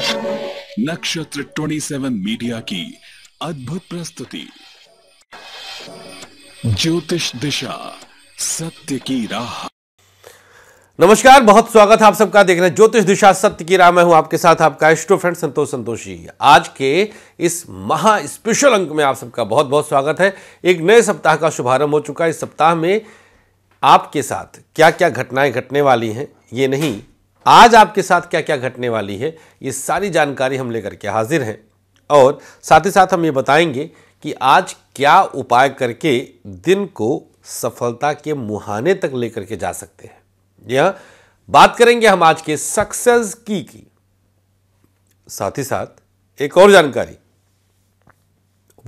नक्षत्र 27 मीडिया की अद्भुत प्रस्तुति ज्योतिष दिशा सत्य की राह नमस्कार बहुत स्वागत है आप सबका देख रहे हैं ज्योतिष दिशा सत्य की राह मैं हूं आपके साथ आपका एस्ट्रो फ्रेंड संतोष संतोषी आज के इस महा स्पेशल अंक में आप सबका बहुत बहुत स्वागत है एक नए सप्ताह का शुभारंभ हो चुका है इस सप्ताह में आपके साथ क्या क्या घटनाएं घटने वाली हैं ये नहीं आज आपके साथ क्या क्या घटने वाली है ये सारी जानकारी हम लेकर के हाजिर हैं और साथ ही साथ हम ये बताएंगे कि आज क्या उपाय करके दिन को सफलता के मुहाने तक लेकर के जा सकते हैं यह बात करेंगे हम आज के सक्सेस की की साथ ही साथ एक और जानकारी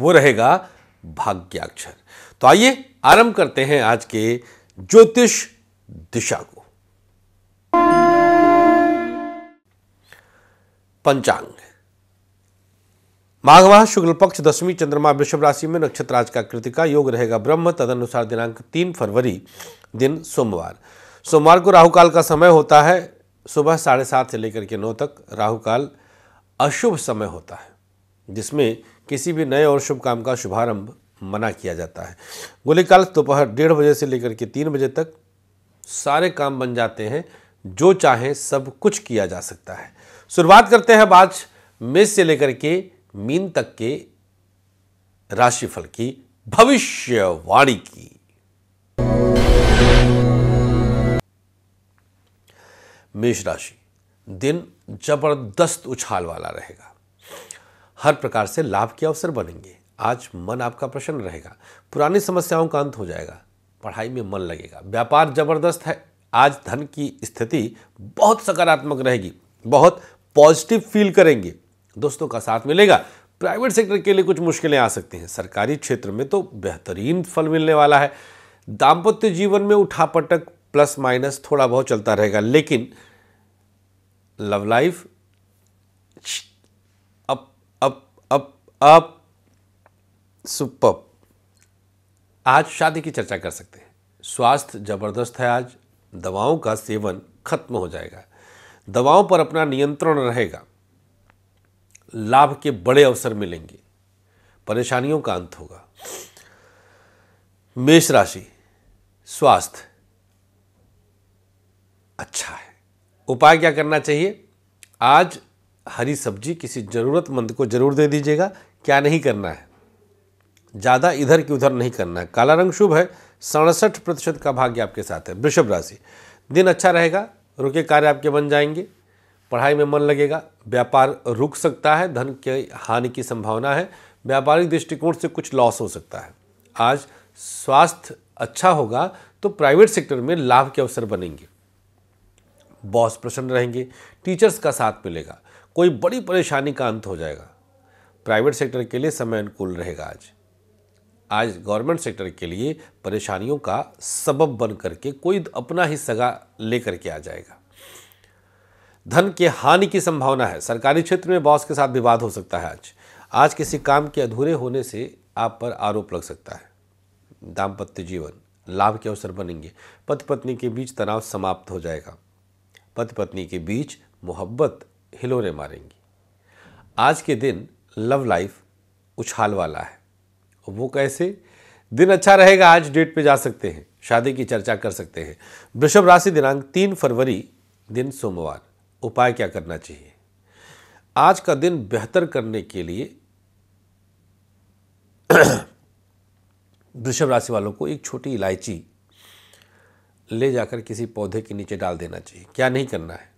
वो रहेगा भाग्याक्षर तो आइए आरंभ करते हैं आज के ज्योतिष दिशा को पंचांग माघ माह शुक्ल पक्ष दसवीं चंद्रमा वृषभ राशि में नक्षत्र राज का कृतिका योग रहेगा ब्रह्म तदनुसार दिनांक तीन फरवरी दिन सोमवार सोमवार को राहुकाल का समय होता है सुबह साढ़े सात से लेकर के नौ तक राहुकाल अशुभ समय होता है जिसमें किसी भी नए और शुभ काम का शुभारंभ मना किया जाता है गोली काल दोपहर डेढ़ बजे से लेकर के तीन बजे तक सारे काम बन जाते हैं जो चाहें सब कुछ किया जा सकता है शुरुआत करते हैं आज मेष से लेकर के मीन तक के राशिफल की भविष्यवाणी की मेष राशि दिन जबरदस्त उछाल वाला रहेगा हर प्रकार से लाभ के अवसर बनेंगे आज मन आपका प्रसन्न रहेगा पुरानी समस्याओं का अंत हो जाएगा पढ़ाई में मन लगेगा व्यापार जबरदस्त है आज धन की स्थिति बहुत सकारात्मक रहेगी बहुत पॉजिटिव फील करेंगे दोस्तों का साथ मिलेगा प्राइवेट सेक्टर के लिए कुछ मुश्किलें आ सकती हैं सरकारी क्षेत्र में तो बेहतरीन फल मिलने वाला है दाम्पत्य जीवन में उठापटक प्लस माइनस थोड़ा बहुत चलता रहेगा लेकिन love life up up up up super आज शादी की चर्चा कर सकते हैं स्वास्थ्य जबरदस्त है आज दवाओं का सेवन खत्म हो जाएगा दवाओं पर अपना नियंत्रण रहेगा लाभ के बड़े अवसर मिलेंगे परेशानियों का अंत होगा मेष राशि स्वास्थ्य अच्छा है उपाय क्या करना चाहिए आज हरी सब्जी किसी ज़रूरतमंद को ज़रूर दे दीजिएगा क्या नहीं करना है ज़्यादा इधर की उधर नहीं करना है काला रंग शुभ है सड़सठ प्रतिशत का भाग्य आपके साथ है वृषभ राशि दिन अच्छा रहेगा रुके कार्य आपके बन जाएंगे पढ़ाई में मन लगेगा व्यापार रुक सकता है धन के हानि की संभावना है व्यापारिक दृष्टिकोण से कुछ लॉस हो सकता है आज स्वास्थ्य अच्छा होगा तो प्राइवेट सेक्टर में लाभ के अवसर बनेंगे बॉस प्रसन्न रहेंगे टीचर्स का साथ मिलेगा कोई बड़ी परेशानी का अंत हो जाएगा प्राइवेट सेक्टर के लिए समय अनुकूल रहेगा आज आज गवर्नमेंट सेक्टर के लिए परेशानियों का सबब बन करके कोई अपना ही सगा लेकर के आ जाएगा धन के हानि की संभावना है सरकारी क्षेत्र में बॉस के साथ विवाद हो सकता है आज आज किसी काम के अधूरे होने से आप पर आरोप लग सकता है दाम्पत्य जीवन लाभ के अवसर बनेंगे पति पत्नी के बीच तनाव समाप्त हो जाएगा पति पत्नी के बीच मोहब्बत हिलोरे मारेंगी आज के दिन लव लाइफ उछाल वाला है वो कैसे दिन अच्छा रहेगा आज डेट पे जा सकते हैं शादी की चर्चा कर सकते हैं वृषभ राशि दिनांक तीन फरवरी दिन सोमवार उपाय क्या करना चाहिए आज का दिन बेहतर करने के लिए वृषभ राशि वालों को एक छोटी इलायची ले जाकर किसी पौधे के नीचे डाल देना चाहिए क्या नहीं करना है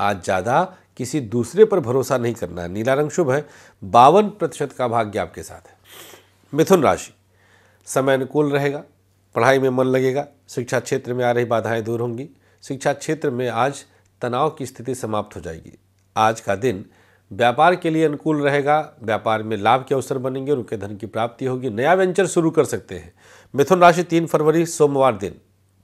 आज ज़्यादा किसी दूसरे पर भरोसा नहीं करना है नीला रंग शुभ है बावन प्रतिशत का भाग्य आपके साथ है मिथुन राशि समय अनुकूल रहेगा पढ़ाई में मन लगेगा शिक्षा क्षेत्र में आ रही बाधाएं दूर होंगी शिक्षा क्षेत्र में आज तनाव की स्थिति समाप्त हो जाएगी आज का दिन व्यापार के लिए अनुकूल रहेगा व्यापार में लाभ के अवसर बनेंगे रुके धन की प्राप्ति होगी नया वेंचर शुरू कर सकते हैं मिथुन राशि तीन फरवरी सोमवार दिन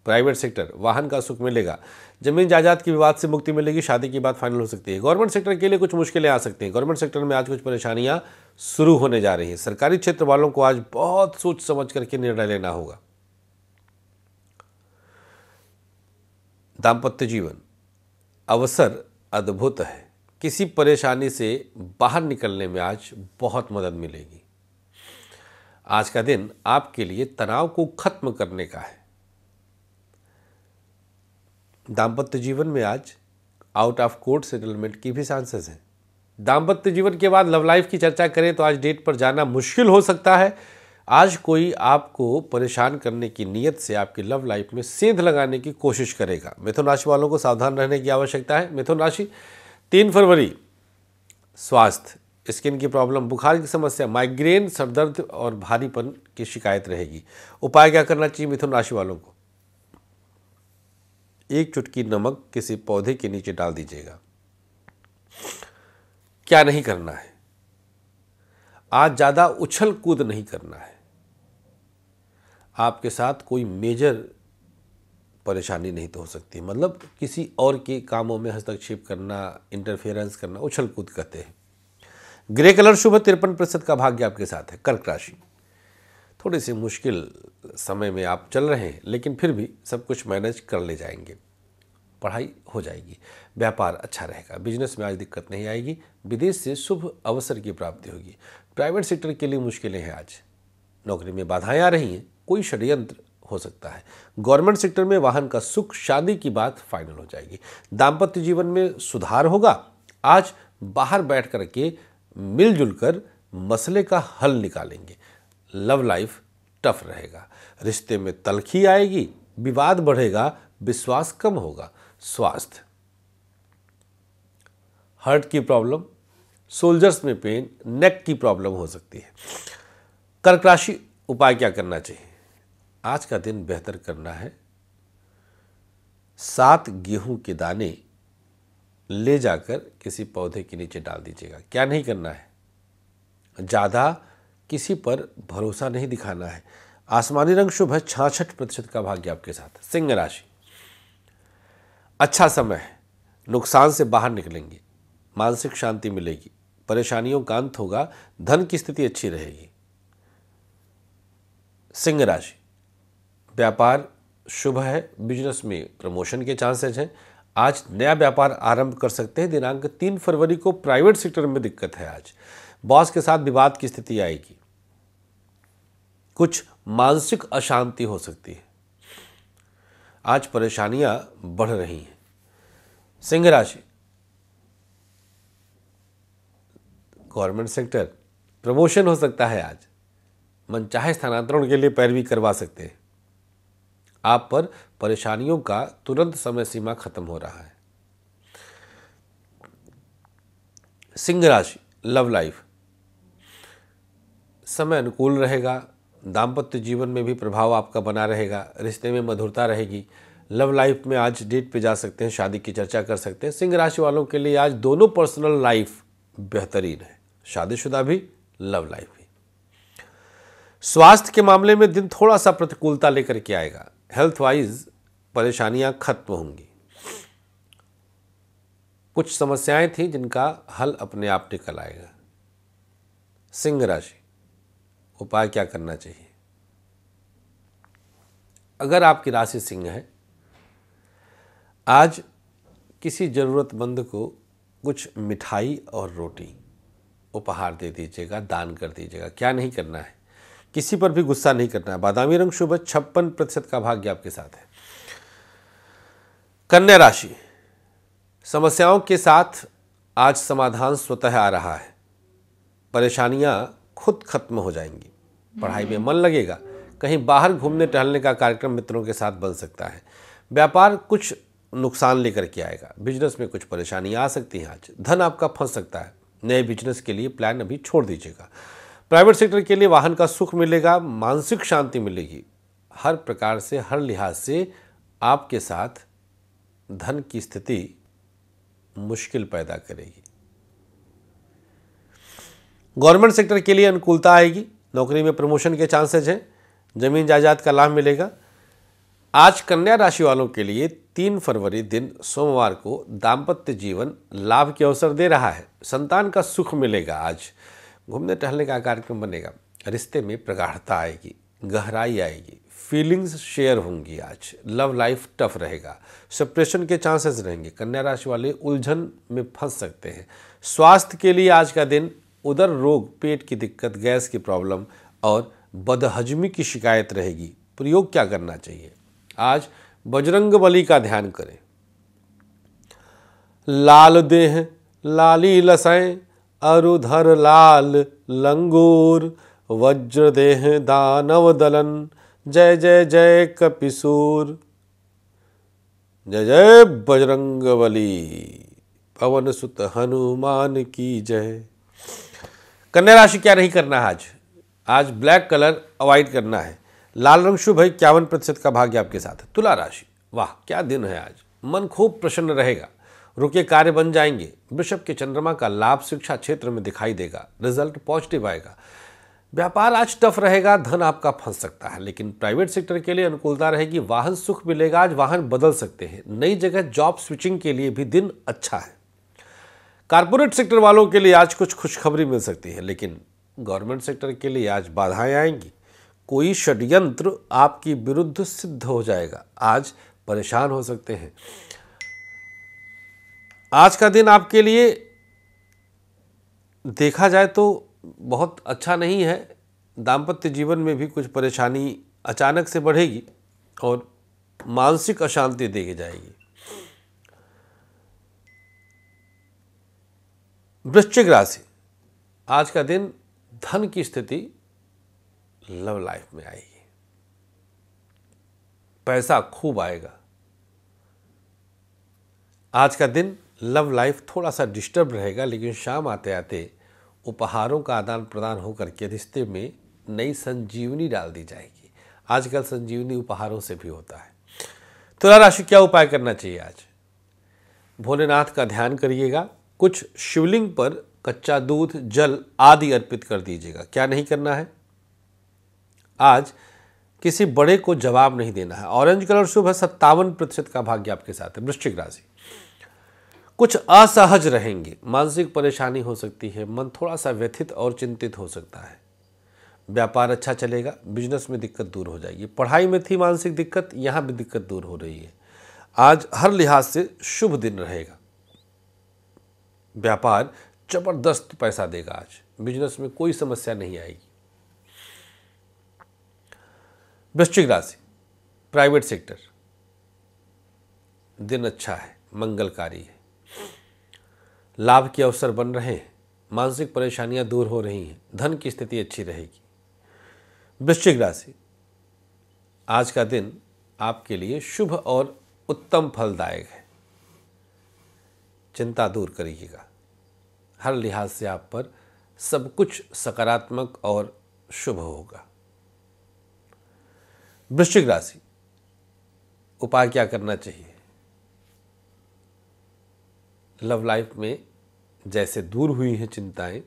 प्राइवेट सेक्टर वाहन का सुख मिलेगा जमीन जायदाद के विवाद से मुक्ति मिलेगी शादी की बात फाइनल हो सकती है गवर्नमेंट सेक्टर के लिए कुछ मुश्किलें आ सकती हैं गवर्नमेंट सेक्टर में आज कुछ परेशानियां शुरू होने जा रही हैं सरकारी क्षेत्र वालों को आज बहुत सोच समझ करके निर्णय लेना होगा दाम्पत्य जीवन अवसर अद्भुत है किसी परेशानी से बाहर निकलने में आज बहुत मदद मिलेगी आज का दिन आपके लिए तनाव को खत्म करने का है दाम्पत्य जीवन में आज आउट ऑफ कोर्ट सेटलमेंट की भी चांसेस हैं दाम्पत्य जीवन के बाद लव लाइफ की चर्चा करें तो आज डेट पर जाना मुश्किल हो सकता है आज कोई आपको परेशान करने की नीयत से आपकी लव लाइफ में सेंध लगाने की कोशिश करेगा मिथुन राशि वालों को सावधान रहने की आवश्यकता है मिथुन राशि तीन फरवरी स्वास्थ्य स्किन की प्रॉब्लम बुखार की समस्या माइग्रेन सरदर्द और भारीपन की शिकायत रहेगी उपाय क्या करना चाहिए मिथुन राशि वालों को एक चुटकी नमक किसी पौधे के नीचे डाल दीजिएगा क्या नहीं करना है आज ज़्यादा उछल कूद नहीं करना है आपके साथ कोई मेजर परेशानी नहीं तो हो सकती मतलब किसी और के कामों में हस्तक्षेप करना इंटरफेरेंस करना उछल कूद कहते हैं ग्रे कलर शुभ तिरपन प्रतिशत का भाग्य आपके साथ है कर्क राशि थोड़े से मुश्किल समय में आप चल रहे हैं लेकिन फिर भी सब कुछ मैनेज कर ले जाएंगे पढ़ाई हो जाएगी व्यापार अच्छा रहेगा बिजनेस में आज दिक्कत नहीं आएगी विदेश से शुभ अवसर की प्राप्ति होगी प्राइवेट सेक्टर के लिए मुश्किलें हैं आज नौकरी में बाधाएं आ रही हैं कोई षड्यंत्र हो सकता है गवर्नमेंट सेक्टर में वाहन का सुख शादी की बात फाइनल हो जाएगी दाम्पत्य जीवन में सुधार होगा आज बाहर बैठ करके मिलजुल कर मसले का हल निकालेंगे लव लाइफ टफ रहेगा रिश्ते में तलखी आएगी विवाद बढ़ेगा विश्वास कम होगा स्वास्थ्य हार्ट की प्रॉब्लम सोल्जर्स में पेन नेक की प्रॉब्लम हो सकती है कर्क राशि उपाय क्या करना चाहिए आज का दिन बेहतर करना है सात गेहूं के दाने ले जाकर किसी पौधे के नीचे डाल दीजिएगा क्या नहीं करना है ज़्यादा किसी पर भरोसा नहीं दिखाना है आसमानी रंग शुभ है छाछठ प्रतिशत का भाग्य आपके साथ सिंह राशि अच्छा समय है नुकसान से बाहर निकलेंगे मानसिक शांति मिलेगी परेशानियों का अंत होगा धन की स्थिति अच्छी रहेगी सिंह राशि व्यापार शुभ है बिजनेस में प्रमोशन के चांसेज हैं आज नया व्यापार आरंभ कर सकते हैं दिनांक तीन फरवरी को प्राइवेट सेक्टर में दिक्कत है आज बॉस के साथ विवाद की स्थिति आएगी कुछ मानसिक अशांति हो सकती है आज परेशानियां बढ़ रही हैं सिंह राशि गवर्नमेंट सेक्टर प्रमोशन हो सकता है आज मन चाहे स्थानांतरण के लिए पैरवी करवा सकते हैं आप पर परेशानियों का तुरंत समय सीमा खत्म हो रहा है सिंह राशि लव लाइफ समय अनुकूल रहेगा दाम्पत्य जीवन में भी प्रभाव आपका बना रहेगा रिश्ते में मधुरता रहेगी लव लाइफ में आज डेट पे जा सकते हैं शादी की चर्चा कर सकते हैं सिंह राशि वालों के लिए आज दोनों पर्सनल लाइफ बेहतरीन है शादीशुदा भी लव लाइफ भी स्वास्थ्य के मामले में दिन थोड़ा सा प्रतिकूलता लेकर के आएगा हेल्थ वाइज परेशानियां खत्म होंगी कुछ समस्याएं थी जिनका हल अपने आप निकल आएगा सिंह राशि उपाय क्या करना चाहिए अगर आपकी राशि सिंह है आज किसी ज़रूरतमंद को कुछ मिठाई और रोटी उपहार दे दीजिएगा दान कर दीजिएगा क्या नहीं करना है किसी पर भी गुस्सा नहीं करना है बादामी रंग शुभ छप्पन प्रतिशत का भाग्य आपके साथ है कन्या राशि समस्याओं के साथ आज समाधान स्वतः आ रहा है परेशानियां खुद खत्म हो जाएंगी पढ़ाई में हम्म। मन लगेगा कहीं बाहर घूमने टहलने का कार्यक्रम मित्रों के साथ बन सकता है व्यापार कुछ नुकसान लेकर के आएगा बिजनेस में कुछ परेशानी आ सकती है आज धन आपका फंस सकता है नए बिजनेस के लिए प्लान अभी छोड़ दीजिएगा प्राइवेट सेक्टर के लिए वाहन का सुख मिलेगा मानसिक शांति मिलेगी हर प्रकार से हर लिहाज से आपके साथ धन की स्थिति मुश्किल पैदा करेगी गवर्नमेंट सेक्टर के लिए अनुकूलता आएगी नौकरी में प्रमोशन के चांसेज हैं जमीन जायदाद का लाभ मिलेगा आज कन्या राशि वालों के लिए तीन फरवरी दिन सोमवार को दाम्पत्य जीवन लाभ के अवसर दे रहा है संतान का सुख मिलेगा आज घूमने टहलने का कार्यक्रम बनेगा रिश्ते में प्रगाढ़ता आएगी गहराई आएगी फीलिंग्स शेयर होंगी आज लव लाइफ टफ रहेगा सप्रेशन के चांसेस रहेंगे कन्या राशि वाले उलझन में फंस सकते हैं स्वास्थ्य के लिए आज का दिन उधर रोग पेट की दिक्कत गैस की प्रॉब्लम और बदहजमी की शिकायत रहेगी प्रयोग क्या करना चाहिए आज बजरंग बली का ध्यान करें लाल देह लाली लसैं अरुधर लाल लंगूर वज्र देह दानव दलन जय जय जय कपिसूर जय जय बजरंग बली पवन सुत हनुमान की जय कन्या राशि क्या नहीं करना है आज आज ब्लैक कलर अवॉइड करना है लाल रंग शुभ है इक्यावन प्रतिशत का भाग्य आपके साथ है तुला राशि वाह क्या दिन है आज मन खूब प्रसन्न रहेगा रुके कार्य बन जाएंगे वृषभ के चंद्रमा का लाभ शिक्षा क्षेत्र में दिखाई देगा रिजल्ट पॉजिटिव आएगा व्यापार आज टफ रहेगा धन आपका फंस सकता है लेकिन प्राइवेट सेक्टर के लिए अनुकूलता रहेगी वाहन सुख मिलेगा आज वाहन बदल सकते हैं नई जगह जॉब स्विचिंग के लिए भी दिन अच्छा है कारपोरेट सेक्टर वालों के लिए आज कुछ खुशखबरी मिल सकती है लेकिन गवर्नमेंट सेक्टर के लिए आज बाधाएं आएंगी कोई षड्यंत्र आपकी विरुद्ध सिद्ध हो जाएगा आज परेशान हो सकते हैं आज का दिन आपके लिए देखा जाए तो बहुत अच्छा नहीं है दाम्पत्य जीवन में भी कुछ परेशानी अचानक से बढ़ेगी और मानसिक अशांति देखी जाएगी वृश्चिक राशि आज का दिन धन की स्थिति लव लाइफ में आएगी पैसा खूब आएगा आज का दिन लव लाइफ थोड़ा सा डिस्टर्ब रहेगा लेकिन शाम आते आते उपहारों का आदान प्रदान होकर के रिश्ते में नई संजीवनी डाल दी जाएगी आजकल संजीवनी उपहारों से भी होता है तुला राशि क्या उपाय करना चाहिए आज भोलेनाथ का ध्यान करिएगा कुछ शिवलिंग पर कच्चा दूध जल आदि अर्पित कर दीजिएगा क्या नहीं करना है आज किसी बड़े को जवाब नहीं देना है ऑरेंज कलर शुभ है सत्तावन प्रतिशत का भाग्य आपके साथ है वृश्चिक राशि कुछ असहज रहेंगे मानसिक परेशानी हो सकती है मन थोड़ा सा व्यथित और चिंतित हो सकता है व्यापार अच्छा चलेगा बिजनेस में दिक्कत दूर हो जाएगी पढ़ाई में थी मानसिक दिक्कत यहाँ भी दिक्कत दूर हो रही है आज हर लिहाज से शुभ दिन रहेगा व्यापार जबरदस्त पैसा देगा आज बिजनेस में कोई समस्या नहीं आएगी वृश्चिक राशि प्राइवेट सेक्टर दिन अच्छा है मंगलकारी है लाभ के अवसर बन रहे हैं मानसिक परेशानियां दूर हो रही हैं धन की स्थिति अच्छी रहेगी वृश्चिक राशि आज का दिन आपके लिए शुभ और उत्तम फलदायक है चिंता दूर करिएगा हर लिहाज से आप पर सब कुछ सकारात्मक और शुभ होगा वृश्चिक राशि उपाय क्या करना चाहिए लव लाइफ में जैसे दूर हुई हैं चिंताएं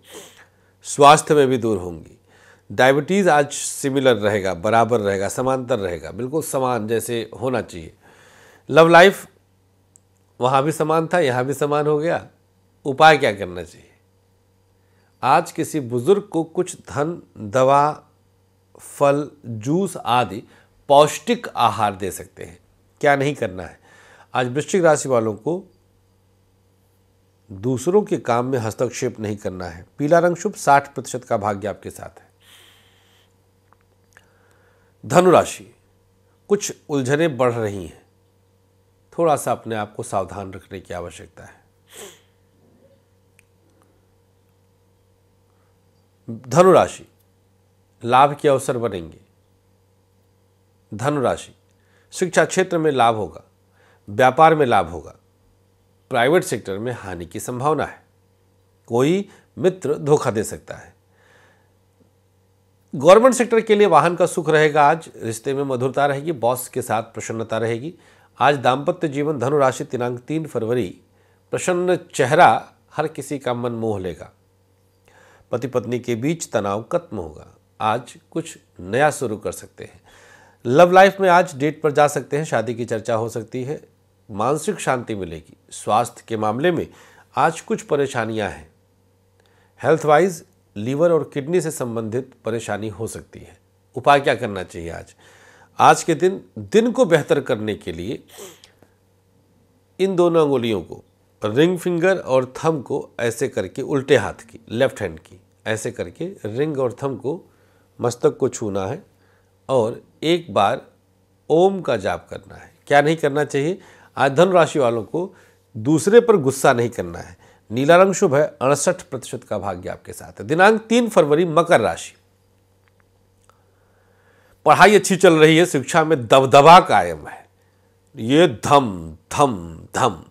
स्वास्थ्य में भी दूर होंगी डायबिटीज़ आज सिमिलर रहेगा बराबर रहेगा समांतर रहेगा बिल्कुल समान जैसे होना चाहिए लव लाइफ वहाँ भी समान था यहाँ भी समान हो गया उपाय क्या करना चाहिए आज किसी बुजुर्ग को कुछ धन दवा फल जूस आदि पौष्टिक आहार दे सकते हैं क्या नहीं करना है आज वृश्चिक राशि वालों को दूसरों के काम में हस्तक्षेप नहीं करना है पीला रंग शुभ साठ प्रतिशत का भाग्य आपके साथ है धनुराशि कुछ उलझने बढ़ रही हैं थोड़ा सा अपने आप को सावधान रखने की आवश्यकता है धनुराशि लाभ के अवसर बनेंगे धनुराशि शिक्षा क्षेत्र में लाभ होगा व्यापार में लाभ होगा प्राइवेट सेक्टर में हानि की संभावना है कोई मित्र धोखा दे सकता है गवर्नमेंट सेक्टर के लिए वाहन का सुख रहेगा आज रिश्ते में मधुरता रहेगी बॉस के साथ प्रसन्नता रहेगी आज दाम्पत्य जीवन धनु राशि दिनांक तीन फरवरी प्रसन्न चेहरा हर किसी का मन मोह लेगा पति पत्नी के बीच तनाव खत्म होगा आज कुछ नया शुरू कर सकते हैं लव लाइफ में आज डेट पर जा सकते हैं शादी की चर्चा हो सकती है मानसिक शांति मिलेगी स्वास्थ्य के मामले में आज कुछ परेशानियां हैं हेल्थ वाइज लीवर और किडनी से संबंधित परेशानी हो सकती है उपाय क्या करना चाहिए आज आज के दिन दिन को बेहतर करने के लिए इन दोनों उंगलियों को रिंग फिंगर और थम को ऐसे करके उल्टे हाथ की लेफ्ट हैंड की ऐसे करके रिंग और थम को मस्तक को छूना है और एक बार ओम का जाप करना है क्या नहीं करना चाहिए आज धन राशि वालों को दूसरे पर गुस्सा नहीं करना है नीला रंग शुभ है अड़सठ प्रतिशत का भाग्य आपके साथ है दिनांक तीन फरवरी मकर राशि पढ़ाई अच्छी चल रही है शिक्षा में दबदबा कायम है ये धम धम धम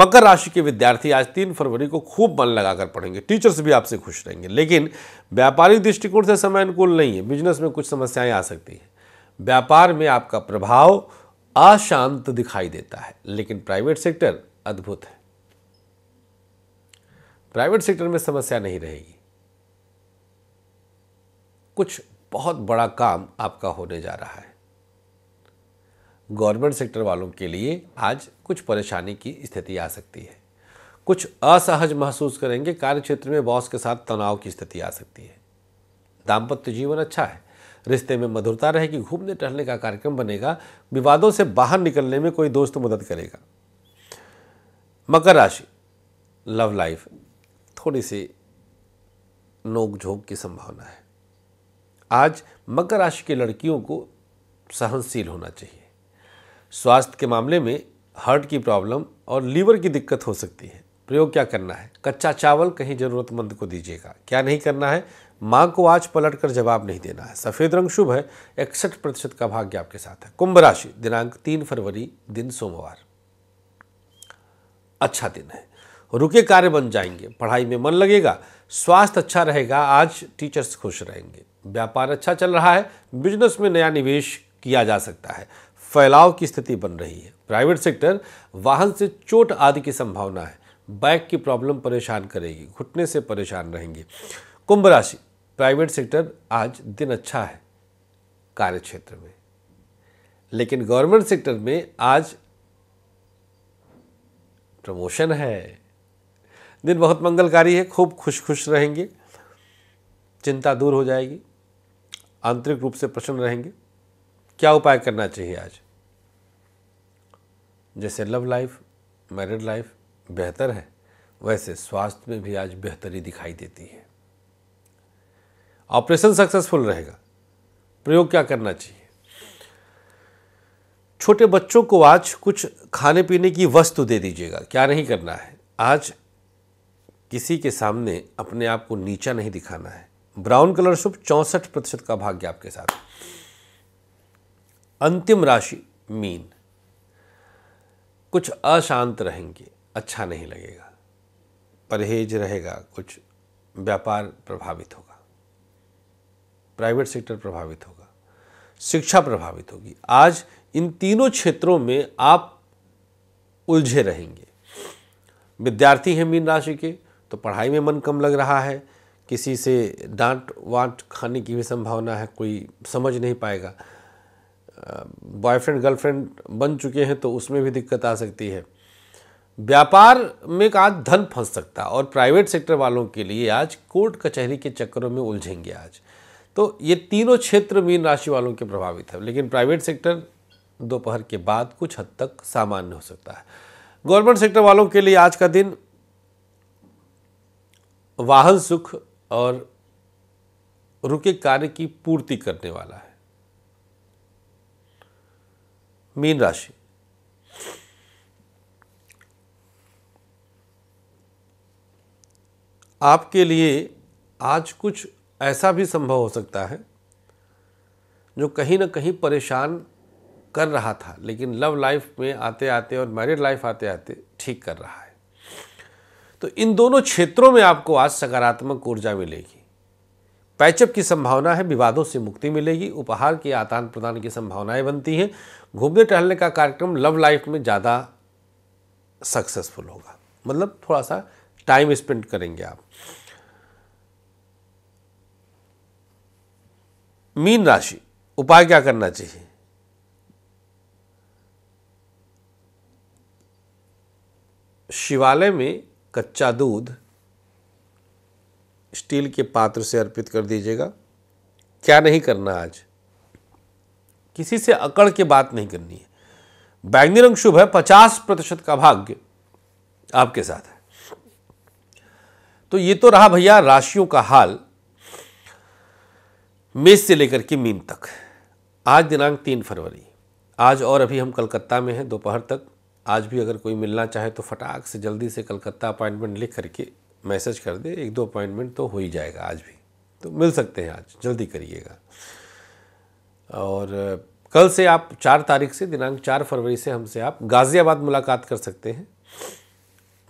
मकर राशि के विद्यार्थी आज तीन फरवरी को खूब मन लगाकर पढ़ेंगे टीचर्स भी आपसे खुश रहेंगे लेकिन व्यापारिक दृष्टिकोण से समय अनुकूल नहीं है बिजनेस में कुछ समस्याएं आ सकती हैं व्यापार में आपका प्रभाव अशांत दिखाई देता है लेकिन प्राइवेट सेक्टर अद्भुत है प्राइवेट सेक्टर में समस्या नहीं रहेगी कुछ बहुत बड़ा काम आपका होने जा रहा है गवर्नमेंट सेक्टर वालों के लिए आज कुछ परेशानी की स्थिति आ सकती है कुछ असहज महसूस करेंगे कार्य क्षेत्र में बॉस के साथ तनाव की स्थिति आ सकती है दाम्पत्य जीवन अच्छा है रिश्ते में मधुरता रहेगी घूमने टहलने का कार्यक्रम बनेगा विवादों से बाहर निकलने में कोई दोस्त मदद करेगा मकर राशि लव लाइफ थोड़ी सी नोक झोंक की संभावना है आज मकर राशि के लड़कियों को सहनशील होना चाहिए स्वास्थ्य के मामले में हार्ट की प्रॉब्लम और लीवर की दिक्कत हो सकती है प्रयोग क्या करना है कच्चा चावल कहीं ज़रूरतमंद को दीजिएगा क्या नहीं करना है माँ को आज पलट कर जवाब नहीं देना है सफ़ेद रंग शुभ है इकसठ प्रतिशत का भाग्य आपके साथ है कुंभ राशि दिनांक तीन फरवरी दिन सोमवार अच्छा दिन है रुके कार्य बन जाएंगे पढ़ाई में मन लगेगा स्वास्थ्य अच्छा रहेगा आज टीचर्स खुश रहेंगे व्यापार अच्छा चल रहा है बिजनेस में नया निवेश किया जा सकता है फैलाव की स्थिति बन रही है प्राइवेट सेक्टर वाहन से चोट आदि की संभावना है बैक की प्रॉब्लम परेशान करेगी घुटने से परेशान रहेंगे कुंभ राशि प्राइवेट सेक्टर आज दिन अच्छा है कार्य क्षेत्र में लेकिन गवर्नमेंट सेक्टर में आज प्रमोशन है दिन बहुत मंगलकारी है खूब खुश खुश रहेंगे चिंता दूर हो जाएगी आंतरिक रूप से प्रसन्न रहेंगे क्या उपाय करना चाहिए आज जैसे लव लाइफ मैरिड लाइफ बेहतर है वैसे स्वास्थ्य में भी आज बेहतरी दिखाई देती है ऑपरेशन सक्सेसफुल रहेगा प्रयोग क्या करना चाहिए छोटे बच्चों को आज कुछ खाने पीने की वस्तु दे दीजिएगा क्या नहीं करना है आज किसी के सामने अपने आप को नीचा नहीं दिखाना है ब्राउन कलर शुभ चौंसठ प्रतिशत का भाग्य आपके साथ अंतिम राशि मीन कुछ अशांत रहेंगे अच्छा नहीं लगेगा परहेज रहेगा कुछ व्यापार प्रभावित होगा प्राइवेट सेक्टर प्रभावित होगा शिक्षा प्रभावित होगी आज इन तीनों क्षेत्रों में आप उलझे रहेंगे विद्यार्थी हैं मीन राशि के तो पढ़ाई में मन कम लग रहा है किसी से डांट वांट खाने की भी संभावना है कोई समझ नहीं पाएगा बॉयफ्रेंड गर्लफ्रेंड बन चुके हैं तो उसमें भी दिक्कत आ सकती है व्यापार में आज धन फंस सकता और प्राइवेट सेक्टर वालों के लिए आज कोर्ट कचहरी के चक्करों में उलझेंगे आज तो ये तीनों क्षेत्र मीन राशि वालों के प्रभावित है लेकिन प्राइवेट सेक्टर दोपहर के बाद कुछ हद तक सामान्य हो सकता है गवर्नमेंट सेक्टर वालों के लिए आज का दिन वाहन सुख और रुके कार्य की पूर्ति करने वाला है मीन राशि आपके लिए आज कुछ ऐसा भी संभव हो सकता है जो कहीं ना कहीं परेशान कर रहा था लेकिन लव लाइफ में आते आते और मैरिड लाइफ आते आते ठीक कर रहा है तो इन दोनों क्षेत्रों में आपको आज सकारात्मक ऊर्जा मिलेगी पैचअप की संभावना है विवादों से मुक्ति मिलेगी उपहार की आदान प्रदान की संभावनाएं बनती हैं घूमने टहलने का कार्यक्रम लव लाइफ में ज़्यादा सक्सेसफुल होगा मतलब थोड़ा सा टाइम स्पेंड करेंगे आप मीन राशि उपाय क्या करना चाहिए शिवालय में कच्चा दूध स्टील के पात्र से अर्पित कर दीजिएगा क्या नहीं करना आज किसी से अकड़ के बात नहीं करनी है बैंगनी रंग शुभ है पचास प्रतिशत का भाग्य आपके साथ है तो ये तो रहा भैया राशियों का हाल मेष से लेकर के मीन तक आज दिनांक तीन फरवरी आज और अभी हम कलकत्ता में हैं दोपहर तक आज भी अगर कोई मिलना चाहे तो फटाक से जल्दी से कलकत्ता अपॉइंटमेंट लिख करके मैसेज कर दे एक दो अपॉइंटमेंट तो हो ही जाएगा आज भी तो मिल सकते हैं आज जल्दी करिएगा और कल से आप चार तारीख से दिनांक चार फरवरी से हमसे आप गाज़ियाबाद मुलाकात कर सकते हैं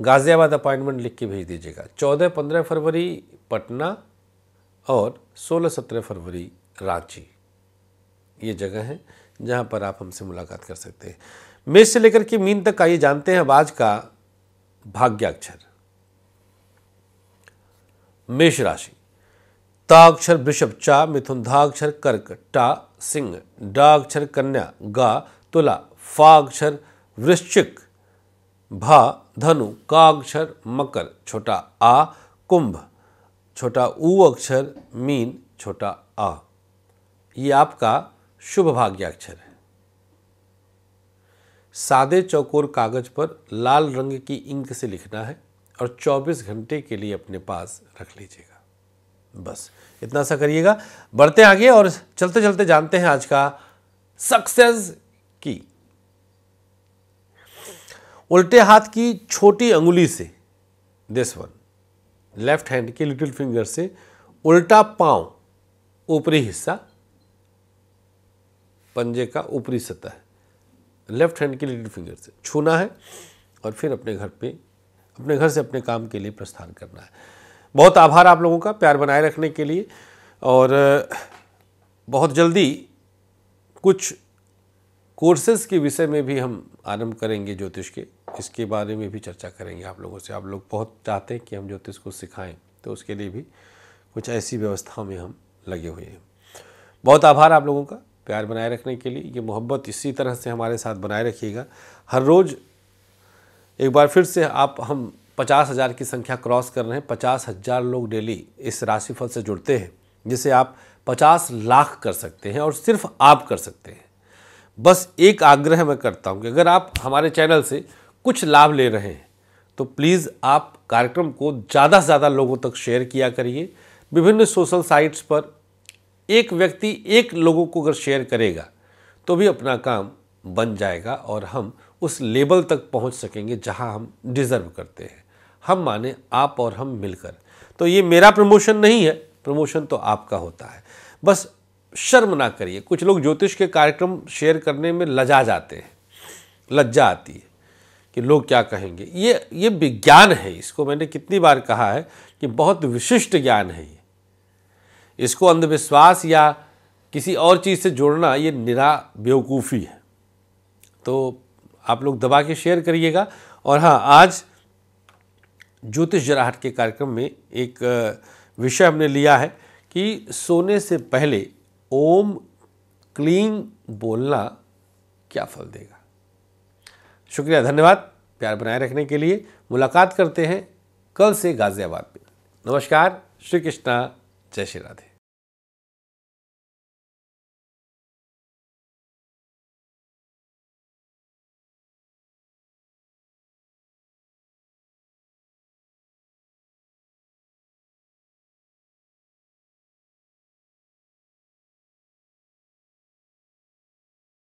गाज़ियाबाद अपॉइंटमेंट लिख के भेज दीजिएगा चौदह पंद्रह फरवरी पटना और सोलह सत्रह फरवरी रांची ये जगह हैं जहाँ पर आप हमसे मुलाकात कर सकते हैं मेष से लेकर के मीन तक आइए जानते हैं अब आज का भाग्याक्षर मेष राशि ताक्षर वृषभ चा मिथुन धाक्षर कर्क टा सिंह डाक्षर कन्या गा तुला फाक्षर वृश्चिक भा धनु काक्षर मकर छोटा आ कुंभ छोटा ऊ अक्षर मीन छोटा आ ये आपका शुभ भाग्याक्षर है सादे चौकोर कागज पर लाल रंग की इंक से लिखना है और 24 घंटे के लिए अपने पास रख लीजिएगा बस इतना सा करिएगा बढ़ते आगे और चलते चलते जानते हैं आज का सक्सेस की उल्टे हाथ की छोटी अंगुली से दिस वन लेफ्ट हैंड के लिटिल फिंगर से उल्टा पांव ऊपरी हिस्सा पंजे का ऊपरी सतह लेफ्ट हैंड की लिटिल फिंगर से छूना है और फिर अपने घर पे अपने घर से अपने काम के लिए प्रस्थान करना है बहुत आभार आप लोगों का प्यार बनाए रखने के लिए और बहुत जल्दी कुछ कोर्सेज के विषय में भी हम आरंभ करेंगे ज्योतिष के इसके बारे में भी चर्चा करेंगे आप लोगों से आप लोग बहुत चाहते हैं कि हम ज्योतिष को सिखाएं तो उसके लिए भी कुछ ऐसी व्यवस्थाओं में हम लगे हुए हैं बहुत आभार आप लोगों का प्यार बनाए रखने के लिए ये मोहब्बत इसी तरह से हमारे साथ बनाए रखिएगा हर रोज़ एक बार फिर से आप हम पचास हज़ार की संख्या क्रॉस कर रहे हैं पचास हज़ार लोग डेली इस राशिफल से जुड़ते हैं जिसे आप पचास लाख कर सकते हैं और सिर्फ आप कर सकते हैं बस एक आग्रह मैं करता हूँ कि अगर आप हमारे चैनल से कुछ लाभ ले रहे हैं तो प्लीज़ आप कार्यक्रम को ज़्यादा से ज़्यादा लोगों तक शेयर किया करिए विभिन्न सोशल साइट्स पर एक व्यक्ति एक लोगों को अगर शेयर करेगा तो भी अपना काम बन जाएगा और हम उस लेवल तक पहुंच सकेंगे जहां हम डिज़र्व करते हैं हम माने आप और हम मिलकर तो ये मेरा प्रमोशन नहीं है प्रमोशन तो आपका होता है बस शर्म ना करिए कुछ लोग ज्योतिष के कार्यक्रम शेयर करने में लजा जाते हैं लज्जा आती है कि लोग क्या कहेंगे ये ये विज्ञान है इसको मैंने कितनी बार कहा है कि बहुत विशिष्ट ज्ञान है ये इसको अंधविश्वास या किसी और चीज़ से जोड़ना ये निरा बेवकूफ़ी है तो आप लोग दबा के शेयर करिएगा और हाँ आज ज्योतिष जराहट के कार्यक्रम में एक विषय हमने लिया है कि सोने से पहले ओम क्लीम बोलना क्या फल देगा शुक्रिया धन्यवाद प्यार बनाए रखने के लिए मुलाकात करते हैं कल से गाज़ियाबाद में नमस्कार श्री कृष्णा जय श्री राधे